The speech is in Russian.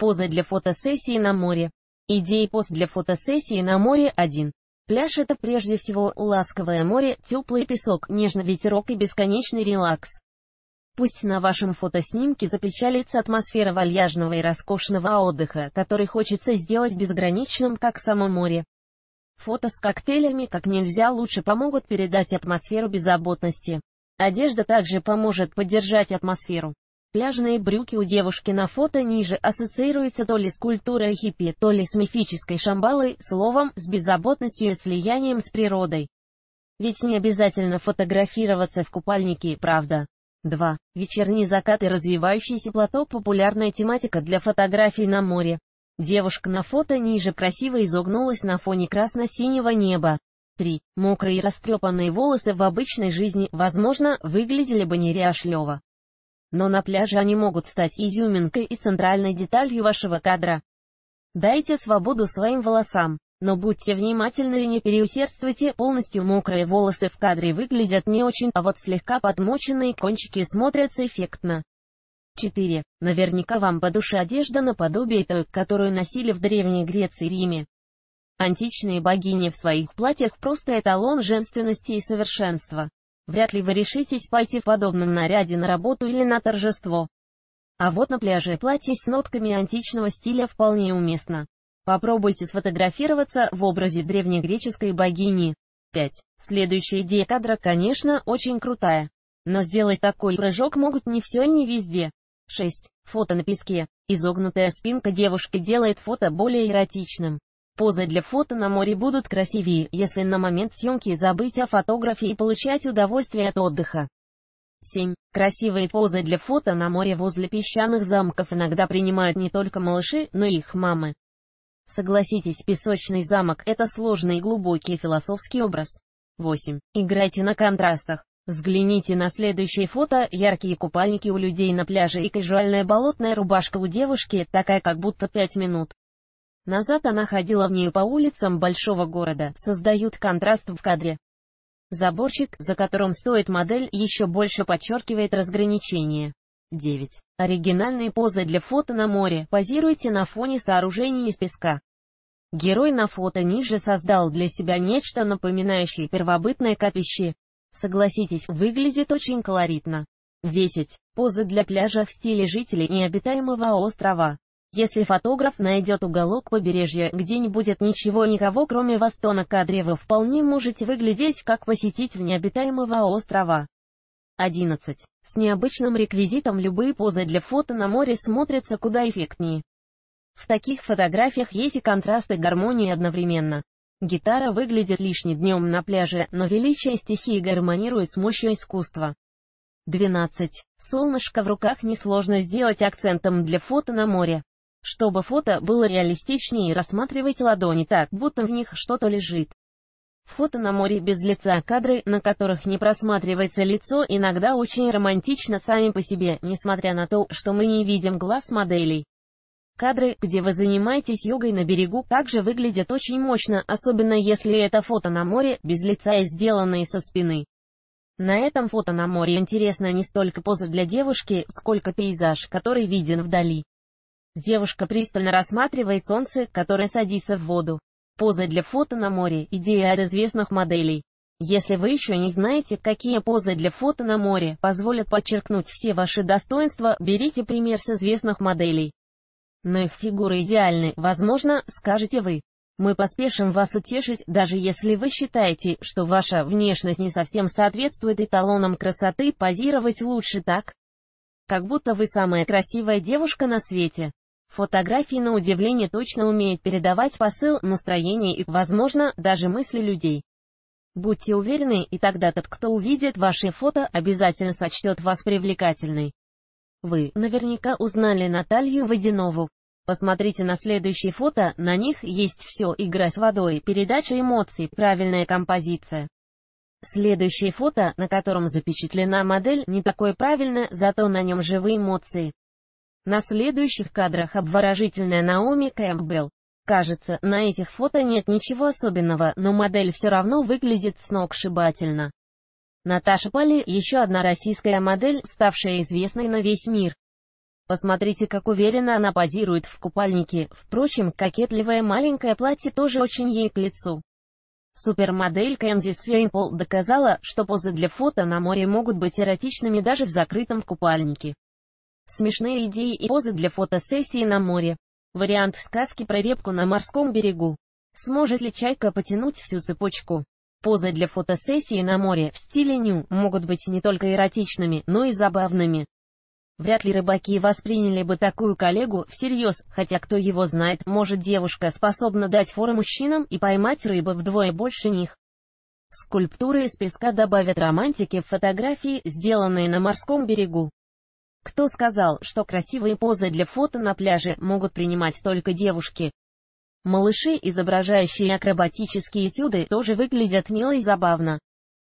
Поза для фотосессии на море. Идеи пост для фотосессии на море 1. Пляж это прежде всего ласковое море, теплый песок, нежный ветерок и бесконечный релакс. Пусть на вашем фотоснимке запечалится атмосфера вальяжного и роскошного отдыха, который хочется сделать безграничным, как само море. Фото с коктейлями как нельзя лучше помогут передать атмосферу беззаботности. Одежда также поможет поддержать атмосферу. Пляжные брюки у девушки на фото ниже ассоциируются то ли с культурой хиппи, то ли с мифической шамбалой, словом, с беззаботностью и слиянием с природой. Ведь не обязательно фотографироваться в купальнике, правда? 2. Вечерний закат и развивающийся платок – популярная тематика для фотографий на море. Девушка на фото ниже красиво изогнулась на фоне красно-синего неба. 3. Мокрые и растрепанные волосы в обычной жизни, возможно, выглядели бы неряшливо но на пляже они могут стать изюминкой и центральной деталью вашего кадра. Дайте свободу своим волосам, но будьте внимательны и не переусердствуйте, полностью мокрые волосы в кадре выглядят не очень, а вот слегка подмоченные кончики смотрятся эффектно. 4. Наверняка вам по душе одежда наподобие той, которую носили в Древней Греции и Риме. Античные богини в своих платьях просто эталон женственности и совершенства. Вряд ли вы решитесь пойти в подобном наряде на работу или на торжество. А вот на пляже платье с нотками античного стиля вполне уместно. Попробуйте сфотографироваться в образе древнегреческой богини. 5. Следующая идея кадра, конечно, очень крутая. Но сделать такой прыжок могут не все и не везде. 6. Фото на песке. Изогнутая спинка девушки делает фото более эротичным. Позы для фото на море будут красивее, если на момент съемки забыть о фотографии и получать удовольствие от отдыха. 7. Красивые позы для фото на море возле песчаных замков иногда принимают не только малыши, но и их мамы. Согласитесь, песочный замок – это сложный и глубокий философский образ. 8. Играйте на контрастах. Взгляните на следующее фото, яркие купальники у людей на пляже и кажуальная болотная рубашка у девушки, такая как будто 5 минут. Назад она ходила в нее по улицам большого города, создают контраст в кадре. Заборчик, за которым стоит модель, еще больше подчеркивает разграничение. 9. Оригинальные позы для фото на море. Позируйте на фоне сооружений из песка. Герой на фото ниже создал для себя нечто напоминающее первобытное капище. Согласитесь, выглядит очень колоритно. 10. Позы для пляжа в стиле жителей необитаемого острова. Если фотограф найдет уголок побережья, где не будет ничего никого кроме вас, то на кадре вы вполне можете выглядеть как посетитель необитаемого острова. 11. С необычным реквизитом любые позы для фото на море смотрятся куда эффектнее. В таких фотографиях есть и контрасты, и гармония одновременно. Гитара выглядит лишней днем на пляже, но величие стихии гармонирует с мощью искусства. 12. Солнышко в руках несложно сделать акцентом для фото на море. Чтобы фото было реалистичнее, рассматривайте ладони так, будто в них что-то лежит. Фото на море без лица, кадры, на которых не просматривается лицо, иногда очень романтично сами по себе, несмотря на то, что мы не видим глаз моделей. Кадры, где вы занимаетесь йогой на берегу, также выглядят очень мощно, особенно если это фото на море, без лица и сделанные со спины. На этом фото на море интересна не столько поза для девушки, сколько пейзаж, который виден вдали. Девушка пристально рассматривает солнце, которое садится в воду. Поза для фото на море – идея от известных моделей. Если вы еще не знаете, какие позы для фото на море позволят подчеркнуть все ваши достоинства, берите пример с известных моделей. Но их фигуры идеальны, возможно, скажете вы. Мы поспешим вас утешить, даже если вы считаете, что ваша внешность не совсем соответствует эталонам красоты, позировать лучше так, как будто вы самая красивая девушка на свете. Фотографии на удивление точно умеют передавать посыл, настроение и, возможно, даже мысли людей. Будьте уверены, и тогда тот, кто увидит ваши фото, обязательно сочтет вас привлекательной. Вы наверняка узнали Наталью Водянову. Посмотрите на следующие фото, на них есть все, игра с водой, передача эмоций, правильная композиция. Следующее фото, на котором запечатлена модель, не такое правильное, зато на нем живые эмоции. На следующих кадрах обворожительная Наоми Кэмпбелл. Кажется, на этих фото нет ничего особенного, но модель все равно выглядит сногсшибательно. Наташа Пали – еще одна российская модель, ставшая известной на весь мир. Посмотрите, как уверенно она позирует в купальнике, впрочем, кокетливое маленькое платье тоже очень ей к лицу. Супермодель Кэнди Свейнпол доказала, что позы для фото на море могут быть эротичными даже в закрытом купальнике. Смешные идеи и позы для фотосессии на море. Вариант сказки про репку на морском берегу. Сможет ли чайка потянуть всю цепочку? Позы для фотосессии на море в стиле ню могут быть не только эротичными, но и забавными. Вряд ли рыбаки восприняли бы такую коллегу всерьез, хотя кто его знает, может девушка способна дать фору мужчинам и поймать рыбы вдвое больше них. Скульптуры из песка добавят романтики в фотографии, сделанные на морском берегу. Кто сказал, что красивые позы для фото на пляже могут принимать только девушки? Малыши, изображающие акробатические этюды, тоже выглядят мило и забавно.